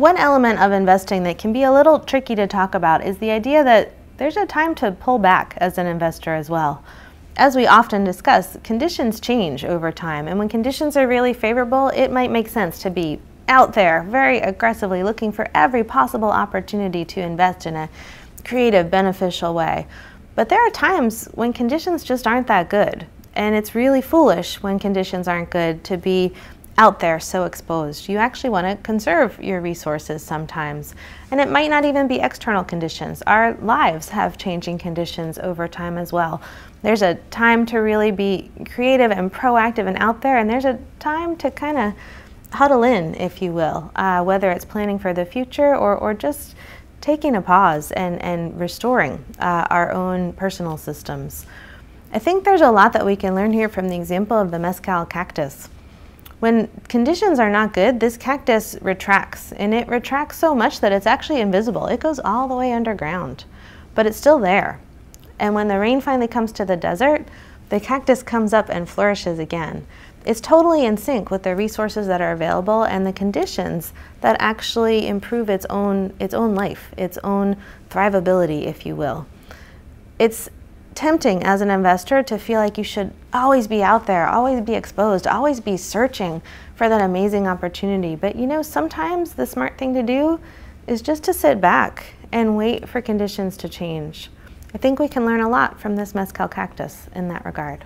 One element of investing that can be a little tricky to talk about is the idea that there's a time to pull back as an investor as well. As we often discuss, conditions change over time, and when conditions are really favorable, it might make sense to be out there very aggressively looking for every possible opportunity to invest in a creative, beneficial way. But there are times when conditions just aren't that good, and it's really foolish when conditions aren't good to be out there so exposed. You actually want to conserve your resources sometimes. And it might not even be external conditions. Our lives have changing conditions over time as well. There's a time to really be creative and proactive and out there, and there's a time to kind of huddle in, if you will, uh, whether it's planning for the future or, or just taking a pause and, and restoring uh, our own personal systems. I think there's a lot that we can learn here from the example of the mezcal cactus. When conditions are not good, this cactus retracts, and it retracts so much that it's actually invisible. It goes all the way underground, but it's still there. And when the rain finally comes to the desert, the cactus comes up and flourishes again. It's totally in sync with the resources that are available and the conditions that actually improve its own, its own life, its own thrivability, if you will. It's tempting as an investor to feel like you should always be out there, always be exposed, always be searching for that amazing opportunity. But you know, sometimes the smart thing to do is just to sit back and wait for conditions to change. I think we can learn a lot from this mezcal cactus in that regard.